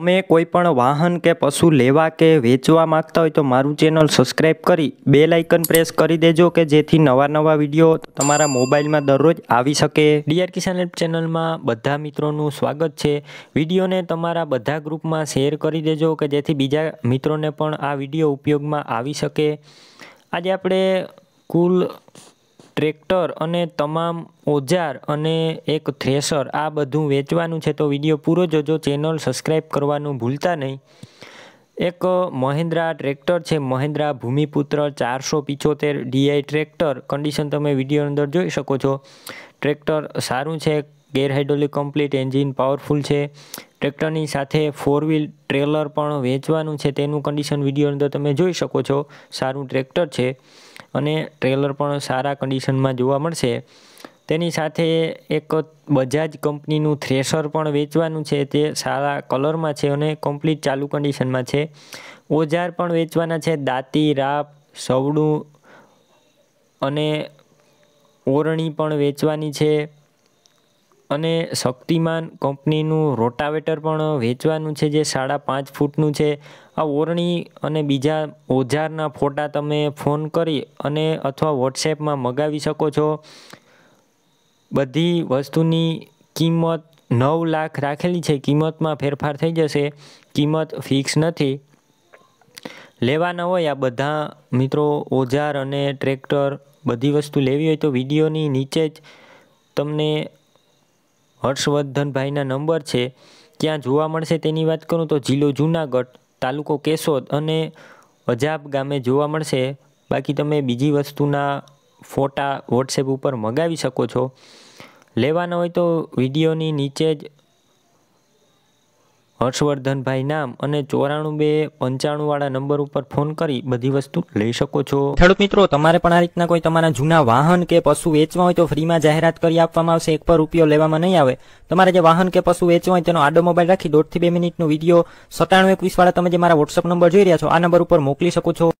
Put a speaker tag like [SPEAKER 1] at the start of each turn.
[SPEAKER 1] તમે કોઈ પણ વાહન કે પશુ લેવા કે વેચવા માગતા હોય તો મારું ચેનલ સબસ્ક્રાઈબ કરી બે લાઇકન પ્રેસ કરી દેજો કે જેથી નવા નવા વિડીયો તમારા મોબાઈલમાં દરરોજ આવી શકે ડીઆર કિસાન હેલ્પ ચેનલમાં બધા મિત્રોનું સ્વાગત છે વિડીયોને તમારા બધા ગ્રુપમાં શેર કરી દેજો કે જેથી બીજા મિત્રોને પણ આ વિડીયો ઉપયોગમાં આવી શકે આજે આપણે કુલ ટ્રેક્ટર અને તમામ ઓજાર અને એક થ્રેસર આ બધું વેચવાનું છે તો વિડીયો પૂરો જોજો ચેનલ સબસ્ક્રાઈબ કરવાનું ભૂલતા નહીં એક મહિન્દ્રા ટ્રેક્ટર છે મહિન્દ્રા ભૂમિપુત્ર ચારસો પિચોતેર ડીઆઈ ટ્રેક્ટર કન્ડિશન તમે વિડીયો અંદર જોઈ શકો છો ટ્રેક્ટર સારું છે gear hydraulic complete engine powerful છે ટ્રેક્ટરની સાથે ફોર વ્હીલ ટ્રેલર પણ વેચવાનું છે તેનું કન્ડિશન વિડીયો અંદર તમે જોઈ શકો છો સારું ટ્રેક્ટર છે અને ટ્રેલર પણ સારા કન્ડિશનમાં જોવા મળશે તેની સાથે એક બજાજ કંપનીનું થ્રેશર પણ વેચવાનું છે તે સારા કલરમાં છે અને કમ્પ્લીટ ચાલુ કન્ડિશનમાં છે ઓજાર પણ વેચવાના છે દાંતી રાપ સવડું અને ઓરણી પણ વેચવાની છે અને શક્તિમાન કંપનીનું રોટાવેટર પણ વેચવાનું છે જે સાડા પાંચ ફૂટનું છે આ ઓરણી અને બીજા ઓજારના ફોટા તમે ફોન કરી અને અથવા વોટ્સએપમાં મગાવી શકો છો બધી વસ્તુની કિંમત નવ લાખ રાખેલી છે કિંમતમાં ફેરફાર થઈ જશે કિંમત ફિક્સ નથી લેવાના હોય આ બધા મિત્રો ઓજાર અને ટ્રેક્ટર બધી વસ્તુ લેવી હોય તો વિડીયોની નીચે જ તમને હર્ષવર્ધનભાઈના નંબર છે ક્યાં જોવા મળશે તેની વાત કરું તો જિલ્લો જૂનાગઢ તાલુકો કેશોદ અને અજાબ ગામે જોવા મળશે બાકી તમે બીજી વસ્તુના ફોટા વોટ્સએપ ઉપર મગાવી શકો છો લેવાના હોય તો વિડીયોની નીચે જ હર્ષવર્ધનભાઈ નામ અને ચોરાણું બે પંચાણું નંબર ઉપર ફોન કરી બધી વસ્તુ લઈ શકો છો ખેડૂત મિત્રો તમારે પણ આ રીતના કોઈ તમારા જૂના વાહન કે પશુ વેચવા હોય તો ફ્રીમાં જાહેરાત કરી આપવામાં આવશે એક પર રૂપિયો લેવામાં નહીં આવે તમારે જે વાહન કે પશુ વેચવા હોય તેનો આડો મોબાઈલ રાખી દોઢથી બે મિનિટનો વિડીયો સત્તાણું એકવીસવાળા તમે જે મારા વોટ્સઅપ નંબર જોઈ રહ્યા છો આ નંબર ઉપર મોકલી શકો છો